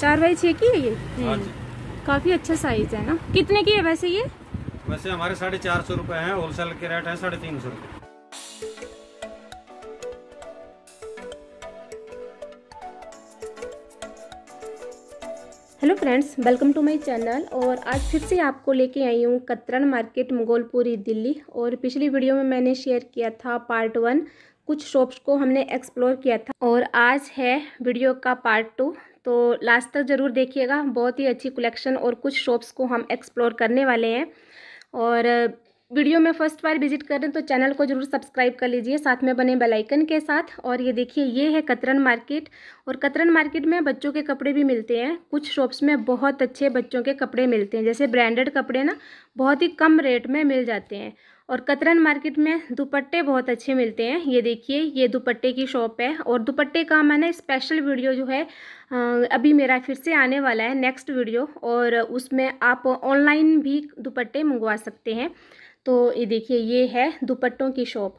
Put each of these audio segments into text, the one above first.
चार बाई छे की है ये हाँ काफ़ी अच्छा साइज है ना कितने की है वैसे ये वैसे हमारे साढ़े चार सौ रूपए है होलसेल के रेट है साढ़े तीन सौ रूपए hello friends welcome to my channel और आज फिर से आपको लेके आई हूँ कतरन मार्केट मुगोलपुरी दिल्ली और पिछली वीडियो में मैंने शेयर किया था पार्ट वन कुछ शॉप्स को हमने एक्सप्लोर किया था और आज है वीडियो का पार्ट टू तो लास्ट तक ज़रूर देखिएगा बहुत ही अच्छी कलेक्शन और कुछ शॉप्स को हम एक्सप्लोर करने वाले हैं और वीडियो में फर्स्ट बार विजिट करें तो चैनल को जरूर सब्सक्राइब कर लीजिए साथ में बने बेल आइकन के साथ और ये देखिए ये है कतरन मार्केट और कतरन मार्केट में बच्चों के कपड़े भी मिलते हैं कुछ शॉप्स में बहुत अच्छे बच्चों के कपड़े मिलते हैं जैसे ब्रांडेड कपड़े ना बहुत ही कम रेट में मिल जाते हैं और कतरन मार्केट में दुपट्टे बहुत अच्छे मिलते हैं ये देखिए ये दुपट्टे की शॉप है और दुपट्टे का मैंने स्पेशल वीडियो जो है अभी मेरा फिर से आने वाला है नेक्स्ट वीडियो और उसमें आप ऑनलाइन भी दुपट्टे मंगवा सकते हैं तो ये देखिए ये है दुपट्टों की शॉप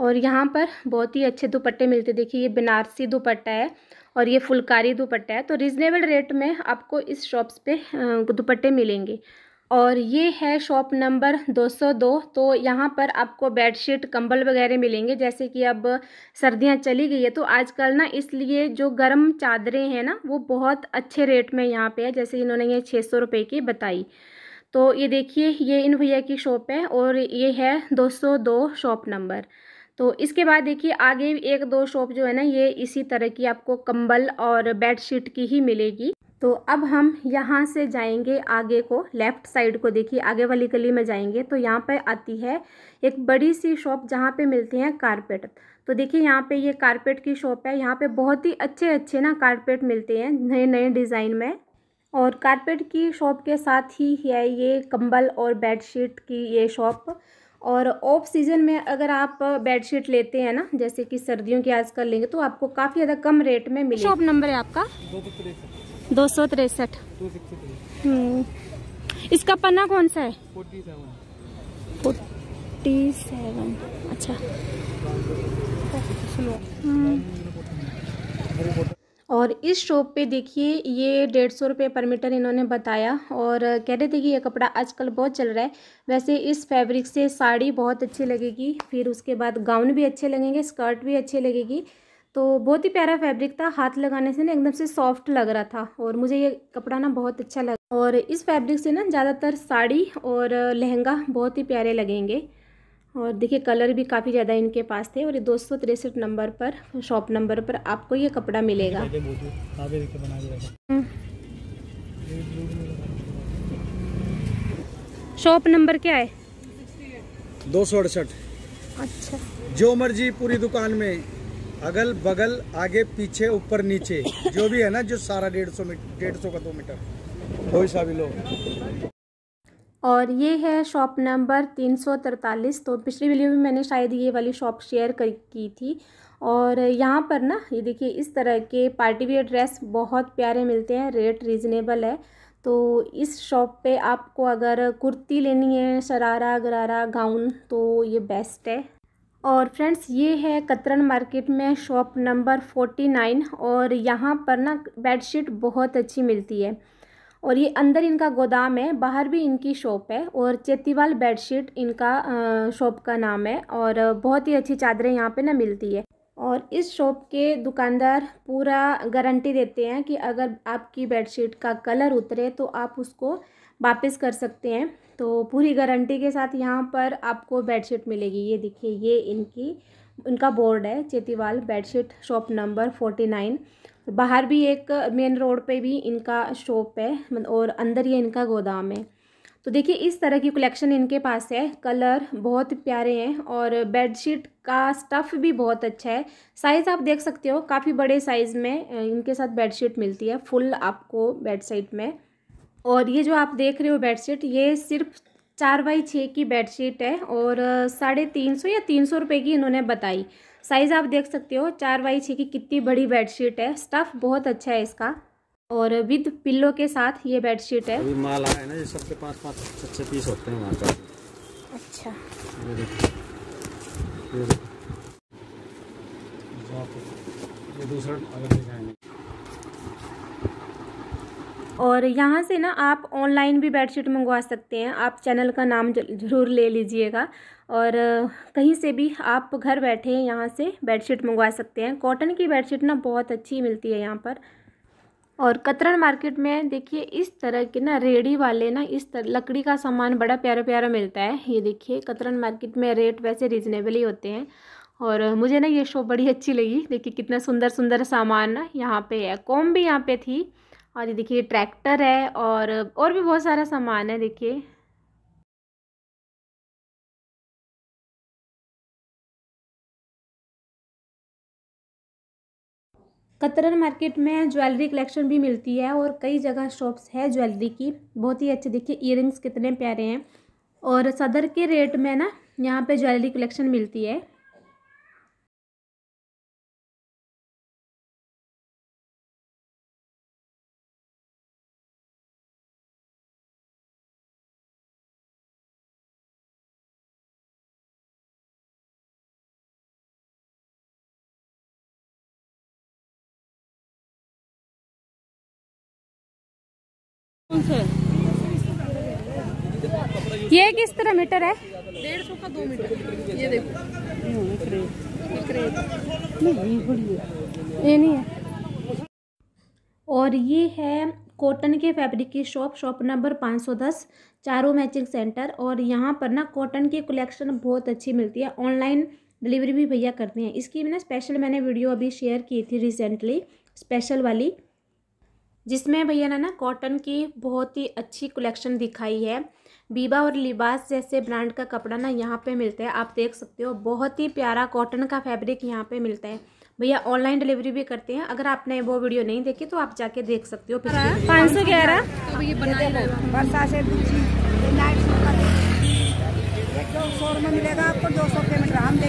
और यहाँ पर बहुत ही अच्छे दुपट्टे मिलते देखिए ये बनारसी दुपट्टा है और ये फुलकारी दुपट्टा है तो रिजनेबल रेट में आपको इस शॉप्स पे दुपट्टे मिलेंगे और ये है शॉप नंबर 202 तो यहाँ पर आपको बेडशीट कंबल वगैरह मिलेंगे जैसे कि अब सर्दियाँ चली गई है तो आजकल ना इसलिए जो गर्म चादरें हैं ना वो बहुत अच्छे रेट में यहाँ पे है जैसे इन्होंने ये छः सौ रुपये की बताई तो ये देखिए ये इन भैया की शॉप है और ये है 202 शॉप नंबर तो इसके बाद देखिए आगे एक दो शॉप जो है ना ये इसी तरह की आपको कंबल और बेडशीट की ही मिलेगी तो अब हम यहाँ से जाएंगे आगे को लेफ़्ट साइड को देखिए आगे वाली गली में जाएंगे तो यहाँ पर आती है एक बड़ी सी शॉप जहाँ पे मिलते हैं कारपेट तो देखिए यहाँ पे ये कारपेट की शॉप है यहाँ पे बहुत ही अच्छे अच्छे ना कारपेट मिलते हैं नए नए डिज़ाइन में और कारपेट की शॉप के साथ ही है ये कंबल और बेडशीट की ये शॉप और ऑफ सीज़न में अगर आप बेडशीट लेते हैं ना जैसे कि सर्दियों की आजकल लेंगे तो आपको काफ़ी ज़्यादा कम रेट में मिले शॉप नंबर है आपका तो दो सौ तिरसठ हम्म। इसका पन्ना कौन सा है फोर्टी सेवन अच्छा हम्म। और इस शॉप पे देखिए ये डेढ़ सौ रुपये पर मीटर इन्होंने बताया और कह रहे थे कि ये कपड़ा आजकल बहुत चल रहा है वैसे इस फैब्रिक से साड़ी बहुत अच्छी लगेगी फिर उसके बाद गाउन भी अच्छे लगेंगे स्कर्ट भी अच्छी लगेगी तो बहुत ही प्यारा फैब्रिक था हाथ लगाने से ना एकदम से सॉफ्ट लग रहा था और मुझे ये कपड़ा ना बहुत अच्छा लगा और इस फैब्रिक से ना ज़्यादातर साड़ी और लहंगा बहुत ही प्यारे लगेंगे और देखिए कलर भी काफ़ी ज़्यादा इनके पास थे और ये दो नंबर पर शॉप नंबर पर आपको ये कपड़ा मिलेगा शॉप नंबर हम्म। क्या है दो सौ अड़सठ अच्छा जो मर्जी पूरी दुकान में अगल बगल आगे पीछे ऊपर नीचे जो भी है ना जो सारा डेढ़ सौ मीटर डेढ़ सौ का दो मीटर कोई सा भी लो और ये है शॉप नंबर तीन सौ तरतालीस तो पिछली वीडियो में मैंने शायद ये वाली शॉप शेयर कर की थी और यहाँ पर ना ये देखिए इस तरह के पार्टी वेयर ड्रेस बहुत प्यारे मिलते हैं रेट रीज़नेबल है तो इस शॉप पे आपको अगर कुर्ती लेनी है शरारा गरारा गाउन तो ये बेस्ट है और फ्रेंड्स ये है कतरन मार्केट में शॉप नंबर फोर्टी नाइन और यहाँ पर ना बेडशीट बहुत अच्छी मिलती है और ये अंदर इनका गोदाम है बाहर भी इनकी शॉप है और चेतीवाल बेडशीट इनका शॉप का नाम है और बहुत ही अच्छी चादरें यहाँ पे ना मिलती है और इस शॉप के दुकानदार पूरा गारंटी देते हैं कि अगर आपकी बेडशीट का कलर उतरे तो आप उसको वापस कर सकते हैं तो पूरी गारंटी के साथ यहाँ पर आपको बेडशीट मिलेगी ये देखिए ये इनकी इनका बोर्ड है Chetiwal bedsheet shop number forty nine बाहर भी एक मेन रोड पे भी इनका शॉप है और अंदर ये इनका गोदाम है तो देखिए इस तरह की कलेक्शन इनके पास है कलर बहुत प्यारे हैं और बेडशीट का स्टफ़ भी बहुत अच्छा है साइज़ आप देख सकते हो काफ़ी बड़े साइज़ में इनके साथ बेडशीट मिलती है फुल आपको बेड में और ये जो आप देख रहे हो बेडशीट ये सिर्फ चार बाई छः की बेडशीट है और साढ़े तीन सौ या तीन सौ रुपये की इन्होंने बताई साइज़ आप देख सकते हो चार बाई छः की कितनी बड़ी बेडशीट है स्टफ़ बहुत अच्छा है इसका और विद पिल्लो के साथ ये बेडशीट है अभी माल आया है ना ये सबके पाँच पाँच अच्छे पीस होते हैं वहाँ का अच्छा तो, ये दूसरा अगर दिखाएंगे और यहाँ से ना आप ऑनलाइन भी बेडशीट मंगवा सकते हैं आप चैनल का नाम ज़रूर ले लीजिएगा और कहीं से भी आप घर बैठे यहाँ से बेडशीट मंगवा सकते हैं कॉटन की बेडशीट ना बहुत अच्छी मिलती है यहाँ पर और कतरन मार्केट में देखिए इस तरह के ना रेडी वाले ना इस तरह लकड़ी का सामान बड़ा प्यारा प्यारा मिलता है ये देखिए कतरन मार्केट में रेट वैसे रिजनेबल ही होते हैं और मुझे ना ये शो बड़ी अच्छी लगी देखिए कितना सुंदर सुंदर सामान ना यहाँ पे है कॉम भी यहाँ पे थी और ये देखिए ट्रैक्टर है और और भी बहुत सारा सामान है देखिए कतरन मार्केट में ज्वेलरी कलेक्शन भी मिलती है और कई जगह शॉप्स है ज्वेलरी की बहुत ही अच्छे देखिए ईयरिंग्स कितने प्यारे हैं और सदर के रेट में ना यहाँ पे ज्वेलरी कलेक्शन मिलती है ये किस तरह मीटर है डेढ़ सौ का दो मीटर ये देखो ये नहीं है और ये है कॉटन के फैब्रिक की शॉप शॉप नंबर 510 चारों मैचिंग सेंटर और यहाँ पर ना कॉटन की कलेक्शन बहुत अच्छी मिलती है ऑनलाइन डिलीवरी भी भैया करते हैं इसकी भी ना स्पेशल मैंने वीडियो अभी शेयर की थी रिसेंटली स्पेशल वाली जिसमें भैया ने ना कॉटन की बहुत ही अच्छी कलेक्शन दिखाई है बीबा और लिबास जैसे ब्रांड का कपड़ा ना यहाँ पे मिलता है आप देख सकते हो बहुत ही प्यारा कॉटन का फैब्रिक यहाँ पे मिलता है भैया ऑनलाइन डिलीवरी भी करते हैं अगर आपने वो वीडियो नहीं देखी तो आप जाके देख सकते हो पाँच सौ ग्यारह तो तो सौ रुपये मिलेगा आपको दो सौ रुपये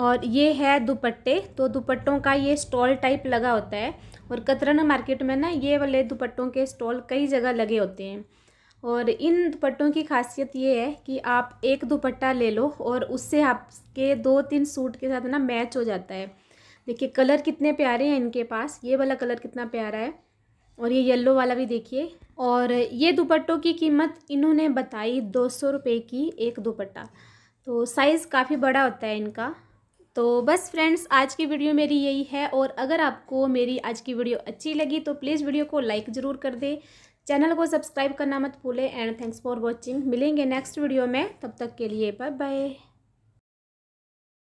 और ये है दुपट्टे तो दुपट्टों का ये स्टॉल टाइप लगा होता है और कतरना मार्केट में ना ये वाले दुपट्टों के स्टॉल कई जगह लगे होते हैं और इन दुपट्टों की खासियत ये है कि आप एक दुपट्टा ले लो और उससे आपके दो तीन सूट के साथ ना मैच हो जाता है देखिए कलर कितने प्यारे हैं इनके पास ये वाला कलर कितना प्यारा है और ये येलो वाला भी देखिए और ये दुपट्टों की कीमत इन्होंने बताई दो सौ रुपये की एक दुपट्टा तो साइज़ काफ़ी बड़ा होता है इनका तो बस फ्रेंड्स आज की वीडियो मेरी यही है और अगर आपको मेरी आज की वीडियो अच्छी लगी तो प्लीज़ वीडियो को लाइक ज़रूर कर दें चैनल को सब्सक्राइब करना मत भूलें एंड थैंक्स फॉर वॉचिंग मिलेंगे नेक्स्ट वीडियो में तब तक के लिए बाय बाय